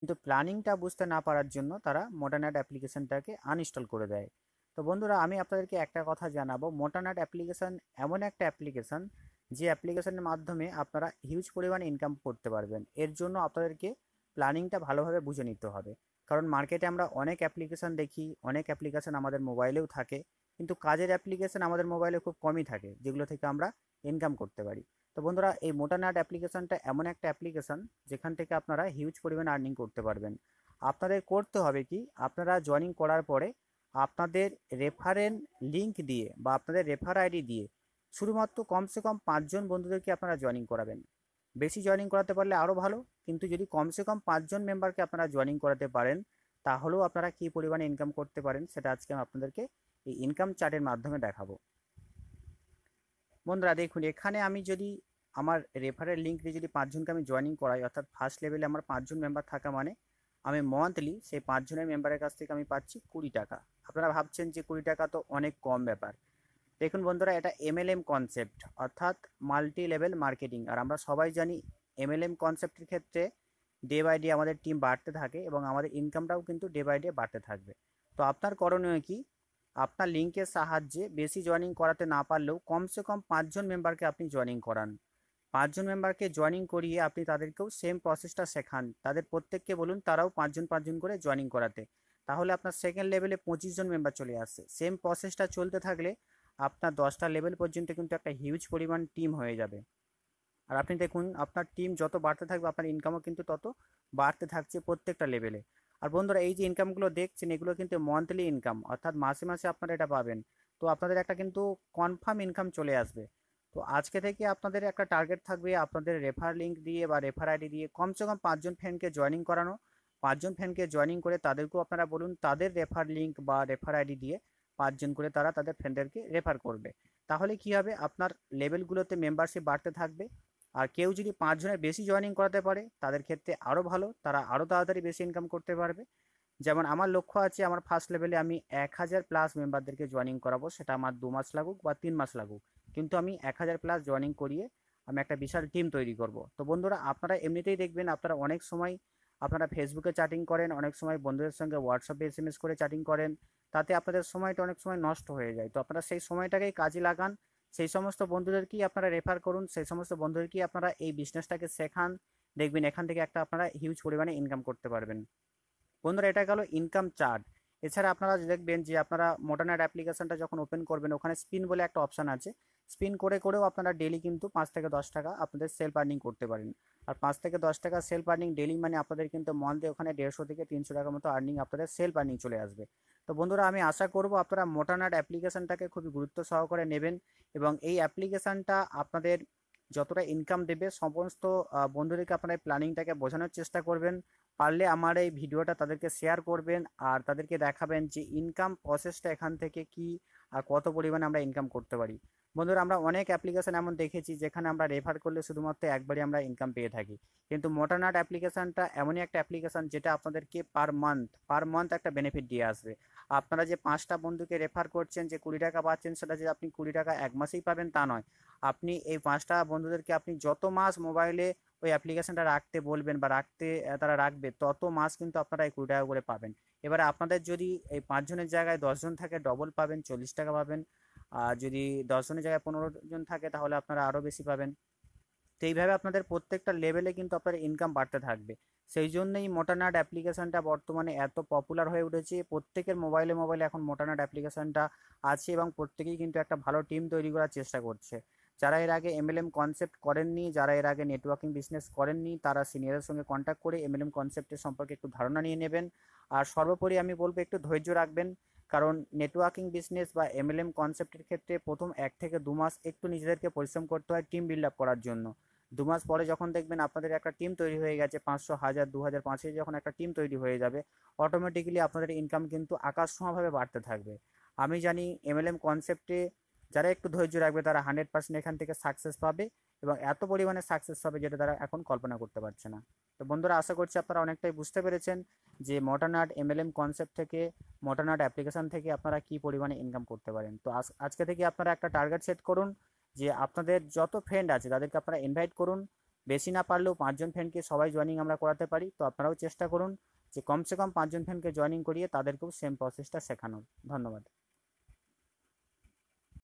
কিন্তু প্ল্যানিংটা বুঝতে না পারার জন্য তারা মোডার্ন অ্যাড অ্যাপ্লিকেশনটাকে আনইনস্টল করে দেয় তো বন্ধুরা আমি আপনাদেরকে একটা কথা জানাবো মোটার্ন অ্যাড অ্যাপ্লিকেশান এমন একটা অ্যাপ্লিকেশান যে অ্যাপ্লিকেশানের মাধ্যমে আপনারা হিউজ পরিমাণ ইনকাম করতে পারবেন এর জন্য আপনাদেরকে প্ল্যানিংটা ভালোভাবে বুঝে নিতে হবে কারণ মার্কেটে আমরা অনেক অ্যাপ্লিকেশান দেখি অনেক অ্যাপ্লিকেশান আমাদের মোবাইলেও থাকে কিন্তু কাজের অ্যাপ্লিকেশান আমাদের মোবাইলে খুব কমই থাকে যেগুলো থেকে আমরা ইনকাম করতে পারি তো বন্ধুরা এই মোটা নাট অ্যাপ্লিকেশনটা এমন একটা অ্যাপ্লিকেশান যেখান থেকে আপনারা হিউজ পরিমাণ আর্নিং করতে পারবেন আপনাদের করতে হবে কি আপনারা জয়েনিং করার পরে আপনাদের রেফারেন লিঙ্ক দিয়ে বা আপনাদের রেফার আইডি দিয়ে শুধুমাত্র কমসে কম পাঁচজন বন্ধুদেরকে আপনারা জয়েনিং করাবেন বেশি জয়েনিং করাতে পারলে আরও ভালো কিন্তু যদি কমসে কম পাঁচজন মেম্বারকে আপনারা জয়েনিং করাতে পারেন তাহলেও আপনারা কী পরিমাণে ইনকাম করতে পারেন সেটা আজকে আমি আপনাদেরকে এই ইনকাম চার্টের মাধ্যমে দেখাবো বন্ধুরা দেখুন এখানে আমি যদি আমার রেফারের লিঙ্ক দিয়ে যদি পাঁচজনকে আমি জয়নিং করাই অর্থাৎ ফার্স্ট লেভেলে আমার পাঁচজন মেম্বার থাকা মানে আমি মান্থলি সেই পাঁচজনের মেম্বারের কাছ থেকে আমি পাচ্ছি কুড়ি টাকা আপনারা ভাবছেন যে কুড়ি টাকা তো অনেক কম ব্যাপার দেখুন বন্ধুরা এটা এমএলএম কনসেপ্ট অর্থাৎ মাল্টি লেভেল মার্কেটিং আর আমরা সবাই জানি এমএলএম কনসেপ্টের ক্ষেত্রে ডে বাই ডে আমাদের টিম বাড়তে থাকে এবং আমাদের ইনকামটাও কিন্তু ডে বাই ডে বাড়তে থাকবে তো আপনার করণীয় কি আপনার লিঙ্কের সাহায্যে বেশি জয়নিং করাতে না পারলেও কমসে কম পাঁচজন মেম্বারকে আপনি জয়নিং করান পাঁচজন মেম্বারকে জয়নিং করিয়ে আপনি তাদেরকেও সেম প্রসেসটা শেখান তাদের প্রত্যেককে বলুন তারাও পাঁচজন পাঁচজন করে জয়নিং করাতে তাহলে আপনার সেকেন্ড লেভেলে পঁচিশ জন মেম্বার চলে আসছে সেম প্রসেসটা চলতে থাকলে আপনার দশটা লেভেল পর্যন্ত কিন্তু একটা হিউজ পরিমাণ টিম হয়ে যাবে আর আপনি দেখুন আপনার টিম যত বাড়তে থাকবে আপনার ইনকামও কিন্তু তত বাড়তে থাকছে প্রত্যেকটা লেভেলে আর বন্ধুরা এই যে ইনকামগুলো দেখছেন এগুলো কিন্তু মান্থলি ইনকাম অর্থাৎ মাসে মাসে আপনারা এটা পাবেন তো আপনাদের একটা কিন্তু কনফার্ম ইনকাম চলে আসবে তো আজকে থেকে আপনাদের একটা টার্গেট থাকবে আপনাদের রেফার লিঙ্ক দিয়ে বা রেফার আইডি দিয়ে কমসে কম পাঁচজন ফ্যানকে জয়নিং করানো পাঁচজন ফ্যানকে জয়নিং করে তাদেরকেও আপনারা বলুন তাদের রেফার লিঙ্ক বা রেফার আইডি দিয়ে পাঁচজন করে তারা তাদের ফ্রেন্ডদেরকে রেফার করবে তাহলে কি হবে আপনার লেভেলগুলোতে মেম্বারশিপ বাড়তে থাকবে আর কেউ যদি পাঁচজনের বেশি জয়নিং করাতে পারে তাদের ক্ষেত্রে আরও ভালো তারা আরও তাড়াতাড়ি বেশি ইনকাম করতে পারবে যেমন আমার লক্ষ্য আছে আমার ফার্স্ট লেভেলে আমি এক হাজার প্লাস মেম্বারদেরকে জয়নিং করাবো সেটা আমার দু মাস লাগুক বা তিন মাস লাগুক কিন্তু আমি এক হাজার প্লাস জয়নিং করিয়ে আমি একটা বিশাল টিম তৈরি করব তো বন্ধুরা আপনারা এমনিতেই দেখবেন আপনারা অনেক সময় আপনারা ফেসবুকে চ্যাটিং করেন অনেক সময় বন্ধুদের সঙ্গে হোয়াটসঅ্যাপে এস এম এস করে চ্যাটিং করেন তাতে আপনাদের সময়টা অনেক সময় নষ্ট হয়ে যায় তো আপনারা সেই সময়টাকেই কাজে লাগান সেই সমস্ত বন্ধুদেরকেই আপনারা রেফার করুন সেই সমস্ত বন্ধুদেরকেই আপনারা এই বিজনেসটাকে শেখান দেখবেন এখান থেকে একটা আপনারা হিউজ পরিমাণে ইনকাম করতে পারবেন বন্ধুরা এটা গেল ইনকাম চার্ট এছাড়া আপনারা দেখবেন যে আপনারা মোডার্ন অ্যাড অ্যাপ্লিকেশনটা যখন ওপেন করবেন ওখানে স্পিন বলে একটা অপশান আছে স্পিন করে করেও আপনারা ডেলি কিন্তু পাঁচ থেকে দশ টাকা আপনাদের সেল আর্নিং করতে পারেন আর পাঁচ থেকে দশ টাকা সেল আর্নিং ডেলি মানে আপনাদের কিন্তু মান্থে ওখানে দেড়শো থেকে তিনশো টাকার মতো আর্নিং আপনাদের সেল আর্নিং চলে আসবে তো বন্ধুরা আমি আশা করব আপনারা মোটানাট অ্যাপ্লিকেশানটাকে খুবই গুরুত্ব সহকারে নেবেন এবং এই অ্যাপ্লিকেশানটা আপনাদের যতটা ইনকাম দেবে সমস্ত বন্ধুদেরকে আপনারা প্ল্যানিংটাকে বোঝানোর চেষ্টা করবেন পারলে আমার এই ভিডিওটা তাদেরকে শেয়ার করবেন আর তাদেরকে দেখাবেন যে ইনকাম প্রসেসটা এখান থেকে কি আর কত পরিমাণে আমরা ইনকাম করতে পারি বন্ধুরা আমরা অনেক অ্যাপ্লিকেশান এমন দেখেছি যেখানে আমরা রেফার করলে শুধুমাত্র একবারই আমরা ইনকাম পেয়ে থাকি কিন্তু মোটানাট অ্যাপ্লিকেশানটা এমনই একটা অ্যাপ্লিকেশান যেটা আপনাদেরকে পার মান্থ পার মান্থ একটা বেনিফিট দিয়ে আসবে আপনারা যে পাঁচটা বন্ধুকে রেফার করছেন যে কুড়ি টাকা পাচ্ছেন সেটা যে আপনি কুড়ি টাকা এক মাসেই পাবেন তা নয় আপনি এই পাঁচটা বন্ধুদেরকে আপনি যত মাস মোবাইলে ওই অ্যাপ্লিকেশানটা রাখতে বলবেন বা রাখতে তারা রাখবে তত মাস কিন্তু আপনারা এই কুড়ি টাকা করে পাবেন এবার আপনাদের যদি এই পাঁচজনের জায়গায় দশজন থাকে ডবল পাবেন চল্লিশ টাকা পাবেন আর যদি দশজনের জায়গায় পনেরো জন থাকে তাহলে আপনারা আরও বেশি পাবেন তো এইভাবে আপনাদের প্রত্যেকটা লেভেলে কিন্তু আপনার ইনকাম বাড়তে থাকবে সেই জন্যই মোটানাট অ্যাপ্লিকেশানটা বর্তমানে এত পপুলার হয়ে উঠেছে প্রত্যেকের মোবাইলে মোবাইলে এখন মোটানাট অ্যাপ্লিকেশানটা আছে এবং প্রত্যেকেই কিন্তু একটা ভালো টিম তৈরি করার চেষ্টা করছে যারা এর আগে এমএলএম কনসেপ্ট করেননি যারা এর আগে নেটওয়ার্কিং বিজনেস করেননি তারা সিনিয়রের সঙ্গে কন্ট্যাক্ট করে এমএলএম কনসেপ্টের সম্পর্কে একটু ধারণা নিয়ে নেবেন আর সর্বোপরি আমি বলবো একটু ধৈর্য রাখবেন কারণ নেটওয়ার্কিং বিজনেস বা এমএলএম কনসেপ্টের ক্ষেত্রে প্রথম এক থেকে দু মাস একটু নিজেদেরকে পরিশ্রম করতে হয় টিম বিল্ড আপ করার জন্য দু মাস পরে যখন দেখবেন আপনাদের একটা টিম তৈরি হয়ে গেছে পাঁচশো হাজার দু হাজার হাজার যখন একটা টিম তৈরি হয়ে যাবে অটোমেটিক্যালি আপনাদের ইনকাম কিন্তু আকাশছোঁয়াভাবে বাড়তে থাকবে আমি জানি এমএলএম কনসেপ্টে যারা একটু ধৈর্য রাখবে তারা হান্ড্রেড পার্সেন্ট এখান থেকে সাকসেস পাবে এবং এত পরিমাণে সাকসেস হবে যেটা তারা এখন কল্পনা করতে পারছে না তো বন্ধুরা আশা করছি আপনারা অনেকটাই বুঝতে পেরেছেন যে এল এমএলএম কনসেপ্ট থেকে আর্ট অ্যাপ্লিকেশান থেকে আপনারা কী পরিমাণে ইনকাম করতে পারেন তো আজকে থেকে আপনারা একটা টার্গেট সেট করুন যে আপনাদের যত ফ্রেন্ড আছে তাদেরকে আপনারা ইনভাইট করুন বেশি না পারলেও পাঁচজন ফ্রেন্ডকে সবাই জয়নিং আমরা করাতে পারি তো আপনারাও চেষ্টা করুন যে কমসে কম পাঁচজন ফ্রেন্ডকে জয়নিং করিয়ে তাদেরকেও সেম প্রসেসটা শেখানোর ধন্যবাদ